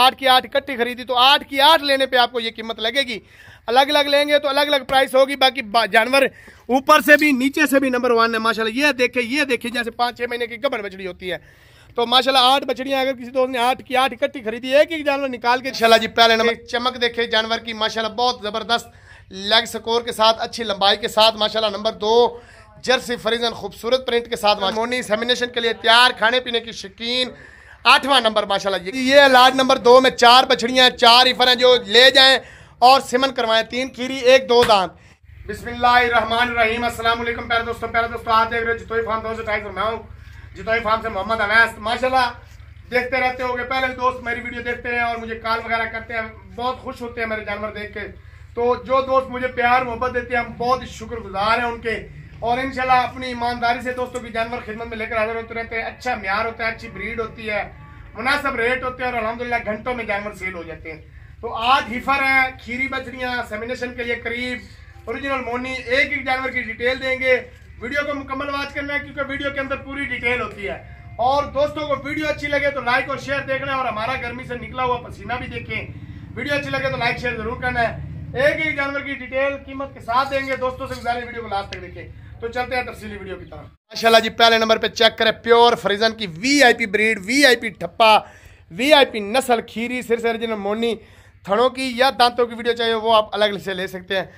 आठ की आठ इकट्ठी खरीदी तो आठ की आठ लेने पे आपको ये कीमत लगेगी अलग अलग लेंगे तो अलग अलग प्राइस होगी बाकी जानवर ऊपर से भी नीचे से भी नंबर वन है माशाल्लाह ये देखे ये देखे जैसे पाँच छः महीने की गबर बछड़ी होती है तो माशाल्लाह आठ बछड़ियाँ अगर किसी दोस्त ने आठ की आठ इकट्ठी खरीदी एक एक जानवर निकाल के माशाला जी पहले नंबर चमक देखे जानवर की माशाला बहुत ज़बरदस्त लेग स्कोर के साथ अच्छी लंबाई के साथ माशाला नंबर दो जर्सी फरीजन खूबसूरत प्रिंट के साथ मोनी सेमिनेशन के लिए तैयार खाने पीने की शौकीन आठवां नंबर माशाला जी ये लाट नंबर दो में चार बछड़ियाँ चार इफर हैं जो ले जाएं और सिमन करवाएं तीन खीरी एक दो दांत बिस्मिल्लाम असलम प्यारे दोस्तों प्यारे दोस्तों आप देख रहे हो जितोई फार्म दो सौ ढाई सौ मैं हूँ जितोई फार्म से मोहम्मद अवैस माशाल्लाह देखते रहते हो पहले दोस्त मेरी वीडियो देखते हैं और मुझे कॉल वगैरह करते हैं बहुत खुश होते हैं मेरे जानवर देख के तो जो दोस्त मुझे प्यार मोहब्बत देते हैं हम बहुत शुक्रगुजार हैं उनके और इनशाला अपनी ईमानदारी से दोस्तों की जानवर खिदमत में लेकर हाजिर होते रहते हैं अच्छा म्यार होता है अच्छी ब्रीड होती है मुनासब रेट होते हैं और अलहमदिल्ला घंटों में जानवर सेल हो जाते हैं तो आज हिफर है खीरी बछड़ियाँ सेमिनेशन के लिए करीब ओरिजिनल मोनी एक एक जानवर की डिटेल देंगे वीडियो को मुकम्मल वाच करना है क्योंकि वीडियो के अंदर पूरी डिटेल होती है और दोस्तों को वीडियो अच्छी लगे तो लाइक और शेयर देखना है और हमारा गर्मी से निकला हुआ पसीना भी देखें वीडियो अच्छी लगे तो लाइक शेयर जरूर करना है एक एक जानवर की डिटेल कीमत के साथ देंगे दोस्तों से गुजारे वीडियो को लास्ट तक देखें तो चलते हैं तफसी वीडियो की तरफ माशाला जी पहले नंबर पर चेक करें प्योर फ्रीजन की पी ब्रीड वी ठप्पा पी नस्ल खीरी सिर से सर्जन मोनी थड़ों की या दांतों की वीडियो चाहिए वो आप अलग से ले सकते हैं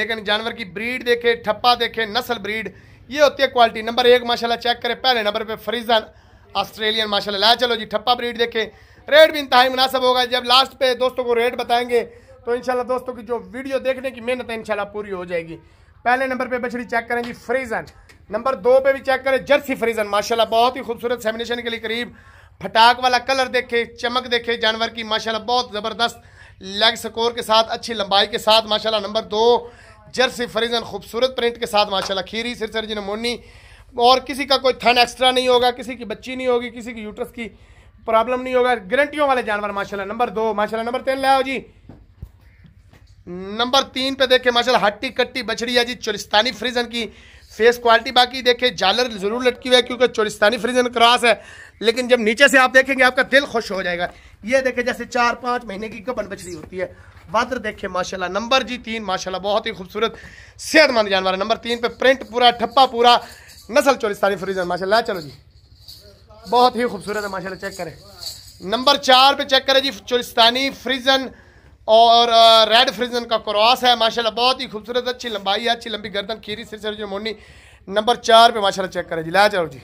लेकिन जानवर की ब्रीड देखे ठप्पा देखे नस्ल ब्रीड ये होती है क्वालिटी नंबर एक माशाला चेक करें पहले नंबर पर फ्रीजन ऑस्ट्रेलियन माशाला ला चलो जी ठप्पा ब्रीड देखे रेट भी इंतहाई मुनासब होगा जब लास्ट पे दोस्तों को रेट बताएंगे तो इंशाल्लाह दोस्तों की जो वीडियो देखने की मेहनत है इंशाल्लाह पूरी हो जाएगी पहले नंबर पे बछड़ी चेक करें जी फ्रीजन नंबर दो पे भी चेक करें जर्सी फ्रीजन माशाल्लाह बहुत ही खूबसूरत सेमिनेशन के लिए करीब फटाक वाला कलर देखे चमक देखे जानवर की माशाल्लाह बहुत ज़बरदस्त लेग स्कोर के साथ अच्छी लंबाई के साथ माशाल्लाह नंबर दो जर्सी फ्रीजन खूबसूरत प्रिंट के साथ माशाल्लाह खीरी सिरसर जी मोनी और किसी का कोई थन एक्स्ट्रा नहीं होगा किसी की बच्ची नहीं होगी किसी की यूट्रस की प्रॉब्लम नहीं होगा गारंटियों वाले जानवर माशाल्लाह नंबर दो माशाल्लाह नंबर तीन लाओ जी नंबर तीन पे देखे माशा हट्टी कट्टी बछड़ी है जी चोरिस्तानी फ्रीजन की फेस क्वालिटी बाकी देखे जालर जरूर लटकी हुई है क्योंकि चोरिस्तानी फ्रीजन क्रॉस है लेकिन जब नीचे से आप देखेंगे आपका दिल खुश हो जाएगा ये देखें जैसे चार पाँच महीने की कबन बछड़ी होती है वादर देखे माशाला नंबर जी तीन माशाला बहुत ही खूबसूरत सेहतमंद जानवर है नंबर तीन पे प्रिंट पूरा ठप्पा पूरा नसल चोलिस्तानी फ्रीजन माशा चलो जी बहुत ही खूबसूरत है माशा चेक करें नंबर चार पे चेक करें जी चोरिस्तानी फ्रीजन और रेड फ्रिजन का क्रॉस है माशाल्लाह बहुत ही खूबसूरत अच्छी लंबाई है अच्छी लंबी गर्दन खीरी सिर जो मोनी नंबर चार पे माशाल्लाह चेक करें जी ला चलो जी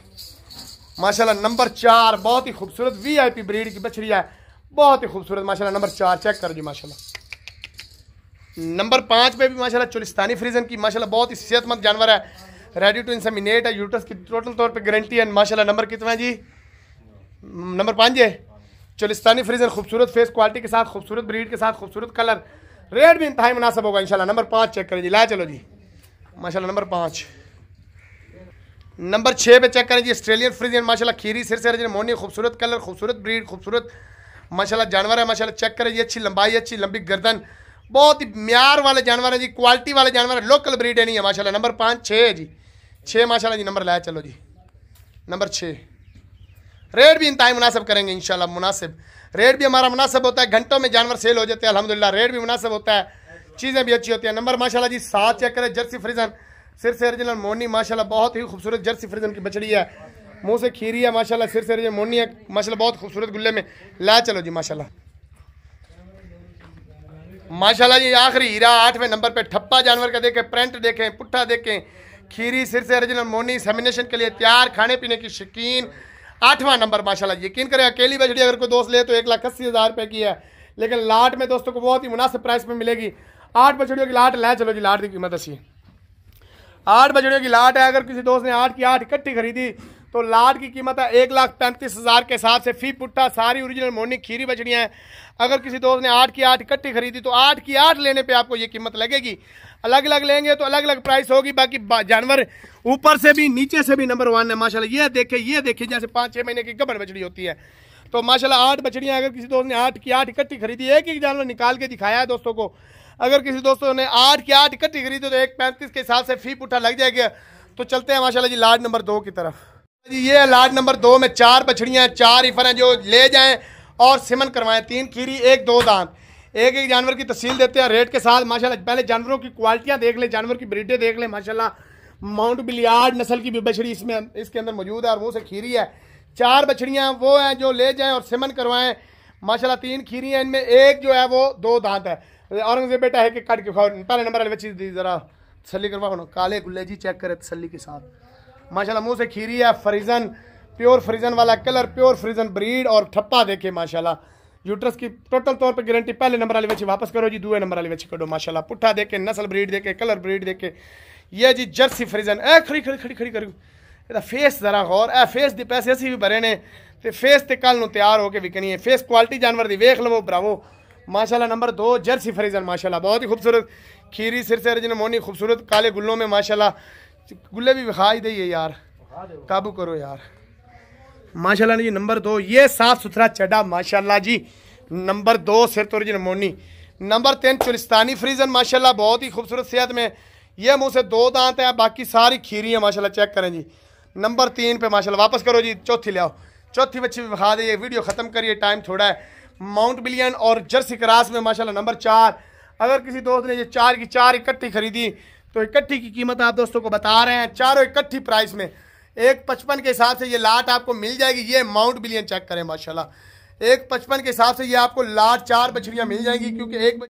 माशाल्लाह नंबर चार बहुत ही खूबसूरत वीआईपी ब्रीड की बछड़ी है बहुत ही खूबसूरत माशाल्लाह नंबर चार चेक करो जी माशा नंबर पाँच पे भी माशा चुलिस्तानी फ्रीजन की माशा बहुत ही सेहतमंद जानवर है रेडी टू इंसमिनेट है यूटस की टोटल तौर पर गारंटी है माशा नंबर कितना है जी नंबर पाँच है चलिस्तानी है खूबसूरत फेस क्वालिटी के साथ खूबसूरत ब्रीड के साथ खूबसूरत कलर रेट भी इंतहा मुनासब होगा इनशाला नंबर पाँच चेक करें जी लाया चलो जी माशा नंबर पाँच नंबर छः पे चेक करें जी ऑस्ट्रेलियन है माशा खीरी सिर से मोनी खूबसूरत कलर खूबसूरत ब्रीड खूबसूरत माशा जानवर है माशा चेक करें जी अच्छी लंबाई अच्छी लंबी गर्दन बहुत ही म्यार वाले जानवर हैं जी क्वालिटी वाले जानवर है लोकल ब्रीड है नहीं है माशा नंबर पाँच छः है जी छः माशा जी नंबर लाया चलो जी नंबर छः रेट भी इंतहा मुनासिब करेंगे इन मुनासिब रेट भी हमारा मुनासिब होता है घंटों में जानवर सेल हो जाते हैं अलहमदिल्ला रेट भी मुनासिब होता है चीज़ें भी अच्छी होती हैं नंबर माशाल्लाह जी सात चेक करें जर्सी फ्रिजन सिर से रिजनल मोनी माशाल्लाह बहुत ही खूबसूरत जर्सी फ्रिजन की बछड़ी है मुंह से खीरी है माशाल्लाह सिर से रिजन मोनी है माशाल्लाह बहुत खूबसूरत गुल्ले में ला चलो जी माशाल्लाह माशाल्लाह जी आखिरी हीरा आठवें नंबर पर ठप्पा जानवर का देखें प्रिंट देखें पुट्ठा देखें खीरी सिर से रिजनल मोनी सेमिनेशन के लिए तैयार खाने पीने की शौकीन आठवां नंबर माशा यकीन करें अकेली बछड़ी अगर कोई दोस्त ले तो एक लाख अस्सी हज़ार रुपये की है लेकिन लाट में दोस्तों को बहुत ही मुनासिब प्राइस में मिलेगी आठ बछड़ियों की लाट लाए चलो जी लाट की कीमत अच्छी आठ बछड़ियों की लाट है अगर किसी दोस्त ने आठ की आठ इकट्ठी खरीदी तो लाड की कीमत है एक लाख पैंतीस हज़ार के हिसाब से फी पुट्टा सारी ओरिजिनल मोनी खीरी बछड़ियाँ हैं अगर किसी दोस्त ने आठ की आठ इकट्ठी खरीदी तो आठ की आठ लेने पे आपको ये कीमत लगेगी अलग अलग लेंगे तो अलग अलग प्राइस होगी बाकी जानवर ऊपर से भी नीचे से भी नंबर वन है माशा ये देखे ये देखे जैसे पाँच छः महीने की गबर बछड़ी होती है तो माशाला आठ बछड़ियाँ अगर किसी दोस्त ने आठ की आठ इकट्ठी खरीदी एक एक जानवर निकाल के दिखाया है दोस्तों को अगर किसी दोस्तों ने आठ की आठ इकट्ठी खरीदी तो एक पैंतीस के हिसाब से फी पुट्ठा लग जाएगा तो चलते हैं माशाला जी लार्ज नंबर दो की तरफ जी ये लाट नंबर दो में चार बछड़ियाँ चार इफर हैं जो ले जाएं और सिमन करवाएं तीन खीरी एक दो दांत एक एक जानवर की तस्ल देते हैं रेट के साथ माशाल्लाह पहले जानवरों की क्वालिटियाँ देख लें जानवर की ब्रिडें देख लें माशाल्लाह माउंट बिलियार्ड नस्ल की भी बछड़ी इसमें इसके अंदर मौजूद है और मुँह से खीरी है चार बछड़ियाँ वो हैं जो ले जाएँ और सिमन करवाएँ माशाला तीन खीरी हैं इनमें एक जो है वो दो दांत है औरंगजेब बेटा है कि कट के खाओ पहले नंबर वाले बच्ची दी ज़रा तसली करवाओ काले गुल्ले जी चेक करें तसली के साथ माशाल्लाह मुंह से खीरी है फ्रीजन प्योर फ्रीजन वाला कलर प्योर फ्रीजन ब्रीड और ठप्पा देखे माशाल्लाह यूट्रस की टोटल तौर पर गारंटी पहले नंबर वाले बच्चे वापस करो जी दूसरे नंबर वाले बच्चे करो माशाल्लाह पुट्ठा देखे नसल ब्रीड देखे कलर ब्रीड देखे ये जी जर्सी फ्रीजन ए खड़ी खड़ी खड़ी खड़ी करो फेस जरा गौर ए फेस के पैसे असी भी भरे ने ਨੇ तो ਫੇਸ ਤੇ ਕੱਲ ਨੂੰ ਤਿਆਰ ਹੋ ਕੇ ਵਿਕਣੀ ਹੈ ਫੇਸ ਕੁਆਲਿਟੀ ਜਾਨਵਰ ਦੀ माशाल्लाह नंबर दो जर्सी फ्रिजन माशाल्लाह बहुत ही खूबसूरत खीरी सिर से जिन मोनी खूबसूरत काले गुल्लों में माशाल्लाह गुल्ले भी विखा ही दे यार काबू करो यार माशाल्लाह जी नंबर दो ये साफ सुथरा चडा माशाल्लाह जी नंबर दो सिर तुर जी नमोनी नंबर तीन चुरिस्तानी फ्रीजन माशाल्लाह बहुत ही खूबसूरत सेहत में ये मुँह से दो दांत हैं बाकी सारी खीरी है माशाल्लाह चेक करें जी नंबर तीन पे माशाल्लाह वापस करो जी चौथी लियाओ चौथी बच्ची भी दिखा दे वीडियो ख़त्म करिए टाइम थोड़ा है माउंट बिलियन और जर्सी क्रास में माशाला नंबर चार अगर किसी दोस्त ने ये चार की चार इकट्ठी खरीदी तो इकट्ठी की कीमत आप दोस्तों को बता रहे हैं चारों इकट्ठी प्राइस में एक पचपन के हिसाब से ये लाट आपको मिल जाएगी ये माउंट बिलियन चेक करें माशाल्लाह एक पचपन के हिसाब से ये आपको लाट चार बछड़ियाँ मिल जाएंगी क्योंकि एक